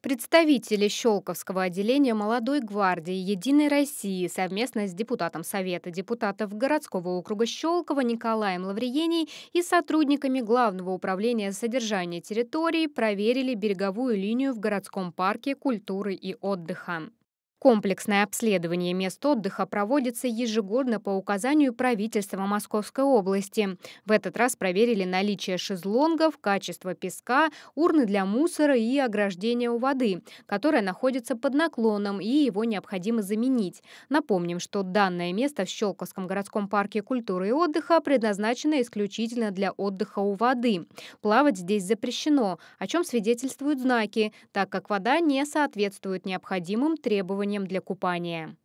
Представители Щелковского отделения молодой гвардии «Единой России» совместно с депутатом Совета депутатов городского округа Щелково Николаем Лавриений и сотрудниками Главного управления содержания территории проверили береговую линию в городском парке культуры и отдыха. Комплексное обследование мест отдыха проводится ежегодно по указанию правительства Московской области. В этот раз проверили наличие шезлонгов, качество песка, урны для мусора и ограждения у воды, которое находится под наклоном и его необходимо заменить. Напомним, что данное место в Щелковском городском парке культуры и отдыха предназначено исключительно для отдыха у воды. Плавать здесь запрещено, о чем свидетельствуют знаки, так как вода не соответствует необходимым требованиям плаванием для купания.